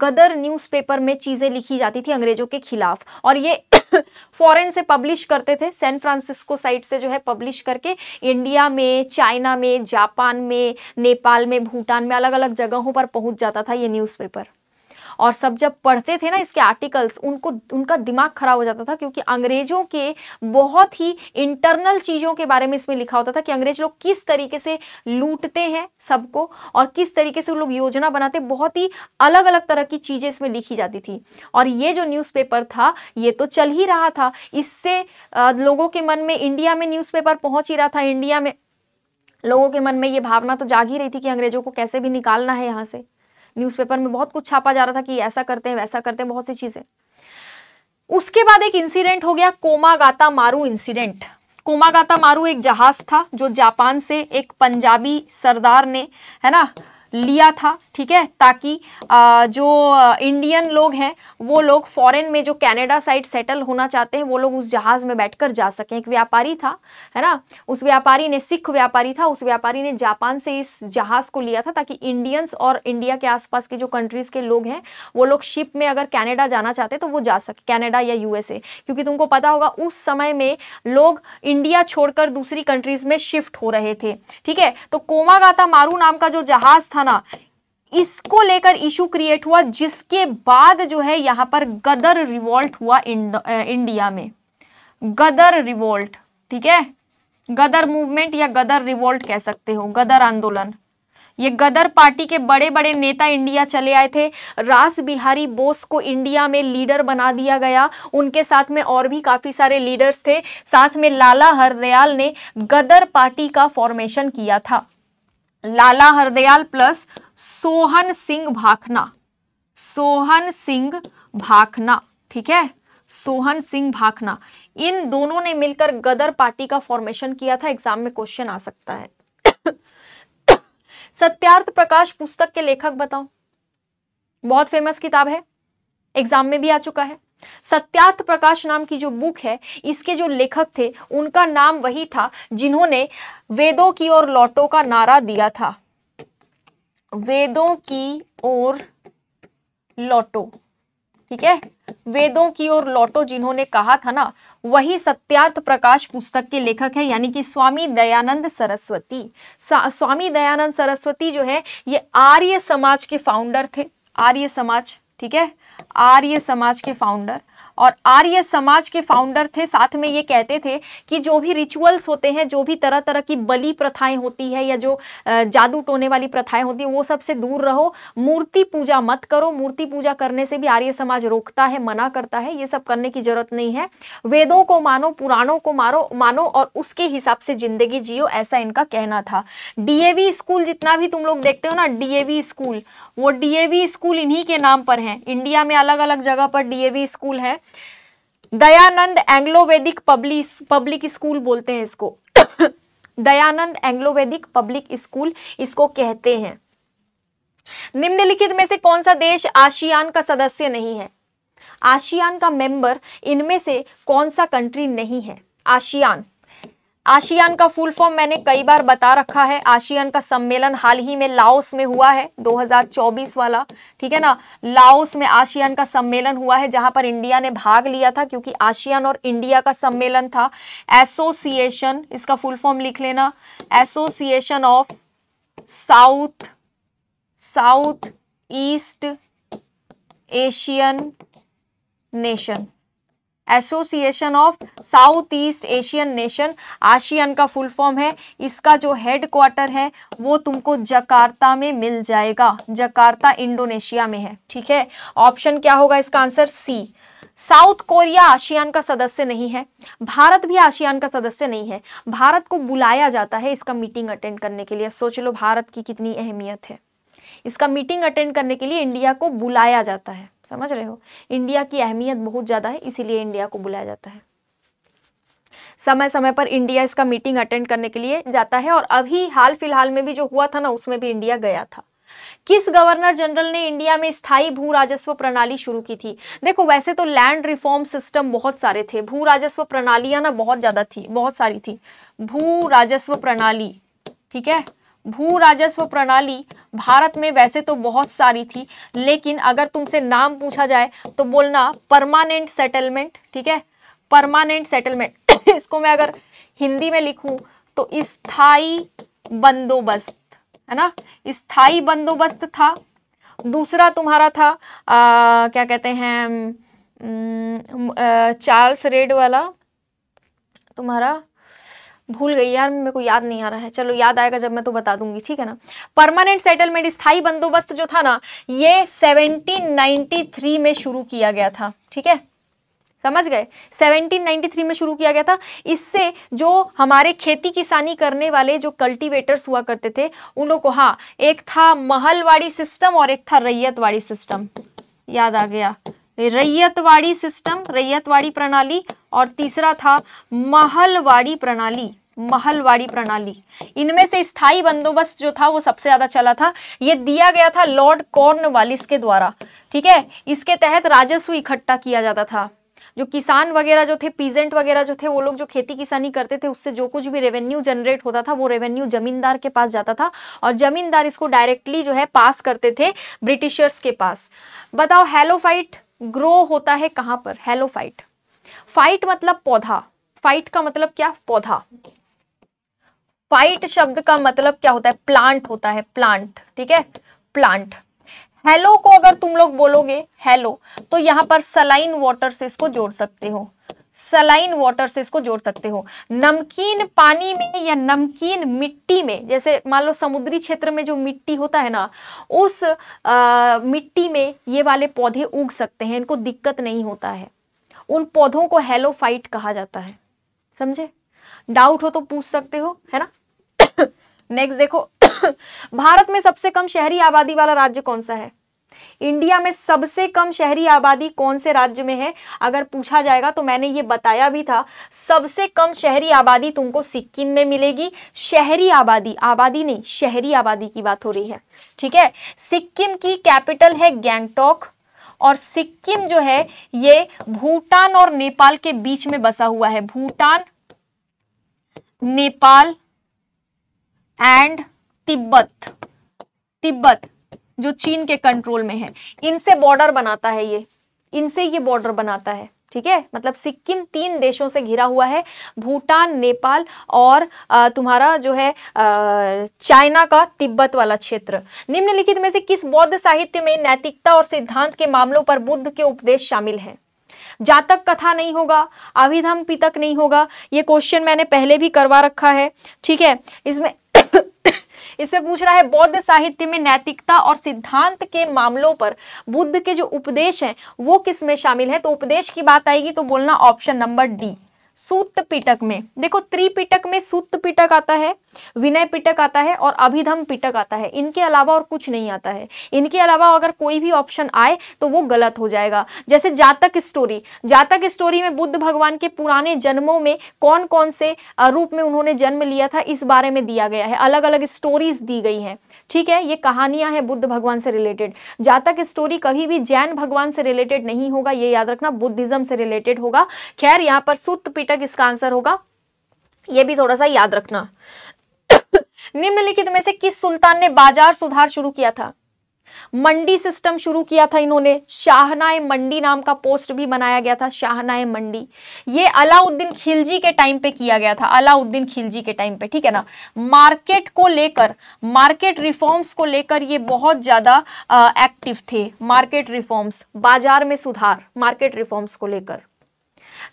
गदर न्यूज़पेपर में चीज़ें लिखी जाती थी अंग्रेजों के खिलाफ और ये फॉरेन से पब्लिश करते थे सैन फ्रांसिस्को साइट से जो है पब्लिश करके इंडिया में चाइना में जापान में नेपाल में भूटान में अलग अलग जगहों पर पहुंच जाता था ये न्यूज़पेपर और सब जब पढ़ते थे ना इसके आर्टिकल्स उनको उनका दिमाग खराब हो जाता था क्योंकि अंग्रेजों के बहुत ही इंटरनल चीज़ों के बारे में इसमें लिखा होता था कि अंग्रेज लोग किस तरीके से लूटते हैं सबको और किस तरीके से वो लोग योजना बनाते बहुत ही अलग अलग तरह की चीज़ें इसमें लिखी जाती थी और ये जो न्यूज़पेपर था ये तो चल ही रहा था इससे लोगों के मन में इंडिया में न्यूज़पेपर पहुंच ही रहा था इंडिया में लोगों के मन में ये भावना तो जाग ही रही थी कि अंग्रेजों को कैसे भी निकालना है यहाँ से न्यूज़पेपर में बहुत कुछ छापा जा रहा था कि ऐसा करते हैं वैसा करते हैं बहुत सी चीज़ें उसके बाद एक इंसिडेंट हो गया कोमागाता मारू इंसिडेंट कोमागाता मारू एक जहाज था जो जापान से एक पंजाबी सरदार ने है ना लिया था ठीक है ताकि जो इंडियन लोग हैं वो लोग फॉरेन में जो कनाडा साइड सेटल होना चाहते हैं वो लोग उस जहाज़ में बैठकर जा सकें एक व्यापारी था है ना उस व्यापारी ने सिख व्यापारी था उस व्यापारी ने जापान से इस जहाज़ को लिया था ताकि इंडियंस और इंडिया के आसपास के जो कंट्रीज़ के लोग हैं वो लोग शिप में अगर कैनेडा जाना चाहते तो वो जा सके कैनेडा या यूएसए क्योंकि तुमको पता होगा उस समय में लोग इंडिया छोड़कर दूसरी कंट्रीज़ में शिफ्ट हो रहे थे ठीक है तो कोमागाता मारू नाम का जो जहाज़ था बढ़ाना इसको लेकर इशू क्रिएट हुआ जिसके बाद जो है यहां पर गदर रिवॉल्ट हुआ इंडिया में गदर रिवोल्ट ठीक है गदर मूवमेंट या गदर रिवोल्ट कह सकते हो गदर आंदोलन ये गदर पार्टी के बड़े बड़े नेता इंडिया चले आए थे रास बिहारी बोस को इंडिया में लीडर बना दिया गया उनके साथ में और भी काफ़ी सारे लीडर्स थे साथ में लाला हरदयाल ने गदर पार्टी का फॉर्मेशन किया था लाला हरदयाल प्लस सोहन सिंह भाखना सोहन सिंह भाखना ठीक है सोहन सिंह भाखना इन दोनों ने मिलकर गदर पार्टी का फॉर्मेशन किया था एग्जाम में क्वेश्चन आ सकता है सत्यार्थ प्रकाश पुस्तक के लेखक बताओ बहुत फेमस किताब है एग्जाम में भी आ चुका है सत्यार्थ प्रकाश नाम की जो बुक है इसके जो लेखक थे उनका नाम वही था जिन्होंने वेदों की ओर लौटो का नारा दिया था वेदों की ओर लौटो ठीक है वेदों की ओर लौटो जिन्होंने कहा था ना वही सत्यार्थ प्रकाश पुस्तक के लेखक है यानी कि स्वामी दयानंद सरस्वती स्वामी दयानंद सरस्वती जो है ये आर्य समाज के फाउंडर थे आर्य समाज ठीक है आर्य समाज के फाउंडर और आर्य समाज के फाउंडर थे साथ में ये कहते थे कि जो भी रिचुअल्स होते हैं जो भी तरह तरह की बलि प्रथाएं होती है या जो जादू टोने वाली प्रथाएं होती है वो सबसे दूर रहो मूर्ति पूजा मत करो मूर्ति पूजा करने से भी आर्य समाज रोकता है मना करता है ये सब करने की जरूरत नहीं है वेदों को मानो पुराणों को मारो मानो और उसके हिसाब से जिंदगी जियो ऐसा इनका कहना था डीएवी स्कूल जितना भी तुम लोग देखते हो ना डीएवी स्कूल वो डीएवी स्कूल इन्हीं के नाम पर हैं इंडिया में अलग अलग जगह पर डीएवी स्कूल है Dayanand Anglo Vedic public public school बोलते हैं इसको Dayanand Anglo Vedic public school इसको कहते हैं निम्नलिखित में से कौन सा देश आशियान का सदस्य नहीं है आशियान का मेंबर इनमें से कौन सा कंट्री नहीं है आशियान आशियान का फुल फॉर्म मैंने कई बार बता रखा है आशियान का सम्मेलन हाल ही में लाओस में हुआ है 2024 वाला ठीक है ना लाओस में आशियान का सम्मेलन हुआ है जहां पर इंडिया ने भाग लिया था क्योंकि आशियान और इंडिया का सम्मेलन था एसोसिएशन इसका फुल फॉर्म लिख लेना association of south south east Asian nation association of south east Asian nation ASEAN का फुल फॉर्म है इसका जो हेड क्वार्टर है वो तुमको जकार्ता में मिल जाएगा जकार्ता इंडोनेशिया में है ठीक है ऑप्शन क्या होगा इसका answer C south Korea ASEAN का सदस्य नहीं है भारत भी आशियान का सदस्य नहीं है भारत को बुलाया जाता है इसका मीटिंग अटेंड करने के लिए सोच लो भारत की कितनी अहमियत है इसका मीटिंग अटेंड करने के लिए इंडिया को बुलाया जाता है समझ रहे हो इंडिया की अहमियत बहुत ज़्यादा है इसीलिए इंडिया को बुलाया जाता है समय समय पर इंडिया इसका मीटिंग अटेंड करने के लिए जाता है और अभी हाल फिलहाल में भी जो हुआ था ना उसमें भी इंडिया गया था किस गवर्नर जनरल ने इंडिया में स्थायी भू राजस्व प्रणाली शुरू की थी देखो वैसे तो लैंड रिफॉर्म सिस्टम बहुत सारे थे भू राजस्व प्रणालियां ना बहुत ज्यादा थी बहुत सारी थी भू राजस्व प्रणाली ठीक है भू राजस्व प्रणाली भारत में वैसे तो बहुत सारी थी लेकिन अगर तुमसे नाम पूछा जाए तो बोलना परमानेंट सेटलमेंट ठीक है परमानेंट सेटलमेंट इसको मैं अगर हिंदी में लिखूं तो स्थाई बंदोबस्त है ना स्थाई बंदोबस्त था दूसरा तुम्हारा था आ, क्या कहते हैं चार्ल्स रेड वाला तुम्हारा भूल गई यार मेरे को याद नहीं आ रहा है चलो याद आएगा जब मैं तो बता दूंगी ठीक है ना परमानेंट सेटलमेंट स्थाई बंदोबस्त जो था ना ये 1793 में शुरू किया गया था ठीक है समझ गए 1793 में शुरू किया गया था इससे जो हमारे खेती किसानी करने वाले जो कल्टीवेटर्स हुआ करते थे उन लोग को हाँ एक था महलवाड़ी सिस्टम और एक था रैयतवाड़ी सिस्टम याद आ गया रैयतवाड़ी सिस्टम रैयतवाड़ी प्रणाली और तीसरा था महलवाड़ी प्रणाली महलवाड़ी प्रणाली इनमें से स्थायी बंदोबस्त जो था वो सबसे ज्यादा चला था ये दिया गया था लॉर्ड कॉर्न के द्वारा ठीक है इसके तहत राजस्व इकट्ठा किया जाता था जो किसान वगैरह जो थे पीजेंट वगैरह जो थे वो लोग जो खेती किसानी करते थे उससे जो कुछ भी रेवेन्यू जनरेट होता था वो रेवेन्यू जमींदार के पास जाता था और जमींदार इसको डायरेक्टली जो है पास करते थे ब्रिटिशर्स के पास बताओ हेलोफाइट ग्रो होता है कहां पर हेलो फाइट फाइट मतलब पौधा फाइट का मतलब क्या पौधा फाइट शब्द का मतलब क्या होता है प्लांट होता है प्लांट ठीक है प्लांट हेलो को अगर तुम लोग बोलोगे हेलो तो यहां पर सलाइन वाटर से इसको जोड़ सकते हो सलाइन वाटर से इसको जोड़ सकते हो नमकीन पानी में या नमकीन मिट्टी में जैसे मान लो समुद्री क्षेत्र में जो मिट्टी होता है ना उस आ, मिट्टी में ये वाले पौधे उग सकते हैं इनको दिक्कत नहीं होता है उन पौधों को हेलोफाइट कहा जाता है समझे डाउट हो तो पूछ सकते हो है ना नेक्स्ट देखो भारत में सबसे कम शहरी आबादी वाला राज्य कौन सा है इंडिया में सबसे कम शहरी आबादी कौन से राज्य में है अगर पूछा जाएगा तो मैंने ये बताया भी था सबसे कम शहरी आबादी तुमको सिक्किम में मिलेगी शहरी आबादी आबादी नहीं शहरी आबादी की बात हो रही है ठीक है सिक्किम की कैपिटल है गैंगटोक और सिक्किम जो है ये भूटान और नेपाल के बीच में बसा हुआ है भूटान नेपाल एंड तिब्बत तिब्बत जो चीन के कंट्रोल में है इनसे बॉर्डर बनाता है ये इनसे ये बॉर्डर बनाता है ठीक है मतलब सिक्किम तीन देशों से घिरा हुआ है भूटान नेपाल और तुम्हारा जो है चाइना का तिब्बत वाला क्षेत्र निम्नलिखित में से किस बौद्ध साहित्य में नैतिकता और सिद्धांत के मामलों पर बुद्ध के उपदेश शामिल हैं जातक कथा नहीं होगा अभिधम पितक नहीं होगा ये क्वेश्चन मैंने पहले भी करवा रखा है ठीक है इसमें इसमें पूछ रहा है बौद्ध साहित्य में नैतिकता और सिद्धांत के मामलों पर बुद्ध के जो उपदेश हैं वो किस में शामिल है तो उपदेश की बात आएगी तो बोलना option number D Sutta Pitaka में देखो त्रिपिटक में सूत पिटक आता है विनय पिटक आता है और अभिधम पिटक आता है इनके अलावा और कुछ नहीं आता है इनके अलावा अगर कोई भी ऑप्शन आए तो वो गलत हो जाएगा जैसे जातक स्टोरी जातक स्टोरी में बुद्ध भगवान के पुराने जन्मों में कौन कौन से रूप में उन्होंने जन्म लिया था इस बारे में दिया गया है अलग अलग स्टोरीज दी गई हैं ठीक है ये कहानियां हैं बुद्ध भगवान से रिलेटेड जातक स्टोरी कभी भी जैन भगवान से रिलेटेड नहीं होगा ये याद रखना बुद्धिज्म से रिलेटेड होगा खैर यहां पर सुत पिटक इसका आंसर होगा ये भी थोड़ा सा याद रखना निम्नलिखित में से किस सुल्तान ने बाजार सुधार शुरू किया था मंडी सिस्टम शुरू किया था इन्होंने शाहनाए मंडी नाम का पोस्ट भी बनाया गया था शाहनाए मंडी ये अलाउद्दीन खिलजी के टाइम पे किया गया था अलाउद्दीन खिलजी के टाइम पे ठीक है ना मार्केट को लेकर मार्केट रिफॉर्म्स को लेकर ये बहुत ज़्यादा एक्टिव थे मार्केट रिफॉर्म्स बाजार में सुधार मार्केट रिफॉर्म्स को लेकर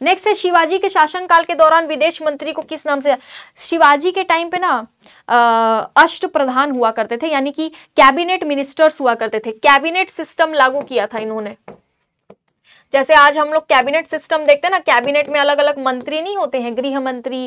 नेक्स्ट है शिवाजी के शासनकाल के दौरान विदेश मंत्री को किस नाम से शिवाजी के टाइम पे ना अष्ट प्रधान हुआ करते थे यानी कि कैबिनेट मिनिस्टर्स हुआ करते थे कैबिनेट सिस्टम लागू किया था इन्होंने जैसे आज हम लोग कैबिनेट सिस्टम देखते हैं ना कैबिनेट में अलग अलग मंत्री नहीं होते हैं गृह मंत्री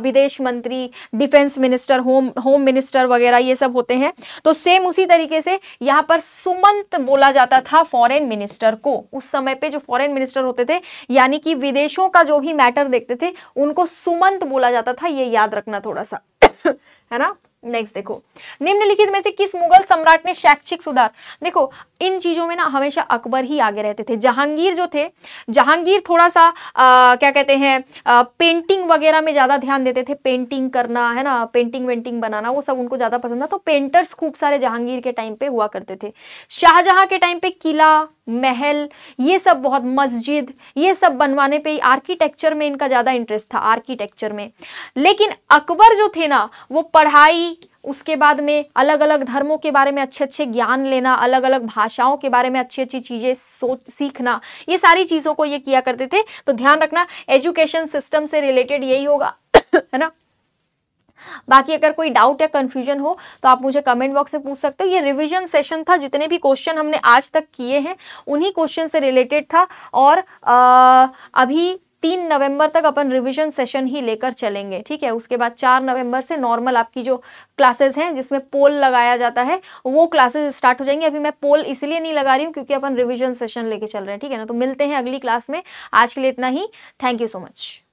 विदेश मंत्री defence minister home home minister वगैरह ये सब होते हैं तो सेम उसी तरीके से यहाँ पर सुमंत बोला जाता था फॉरेन मिनिस्टर को उस समय पे जो फॉरेन मिनिस्टर होते थे यानी कि विदेशों का जो भी मैटर देखते थे उनको सुमंत बोला जाता था ये याद रखना थोड़ा सा है ना नेक्स्ट देखो निम्नलिखित में से किस मुगल सम्राट ने शैक्षिक सुधार देखो इन चीज़ों में ना हमेशा अकबर ही आगे रहते थे जहांगीर जो थे जहांगीर थोड़ा सा आ, क्या कहते हैं पेंटिंग वगैरह में ज़्यादा ध्यान देते थे पेंटिंग करना है ना पेंटिंग वेंटिंग बनाना वो सब उनको ज़्यादा पसंद था तो पेंटर्स खूब सारे जहांगीर के टाइम पे हुआ करते थे शाहजहाँ के टाइम पे किला महल ये सब बहुत मस्जिद ये सब बनवाने पे आर्किटेक्चर में इनका ज़्यादा इंटरेस्ट था आर्किटेक्चर में लेकिन अकबर जो थे ना वो पढ़ाई उसके बाद में अलग अलग धर्मों के बारे में अच्छे अच्छे ज्ञान लेना अलग अलग भाषाओं के बारे में अच्छी अच्छी चीज़ें सोच सीखना ये सारी चीज़ों को ये किया करते थे तो ध्यान रखना एजुकेशन सिस्टम से रिलेटेड यही होगा है ना बाकी अगर कोई डाउट या कंफ्यूजन हो तो आप मुझे कमेंट बॉक्स में पूछ सकते हो ये रिवीजन सेशन था जितने भी क्वेश्चन हमने आज तक किए हैं उन्हीं क्वेश्चन से रिलेटेड था और आ, अभी तीन नवंबर तक अपन रिवीजन सेशन ही लेकर चलेंगे ठीक है उसके बाद चार नवंबर से नॉर्मल आपकी जो क्लासेस हैं जिसमें पोल लगाया जाता है वो क्लासेस स्टार्ट हो जाएंगी अभी मैं पोल इसलिए नहीं लगा रही हूँ क्योंकि अपन रिविजन सेशन लेके चल रहे हैं ठीक है ना तो मिलते हैं अगली क्लास में आज के लिए इतना ही थैंक यू सो मच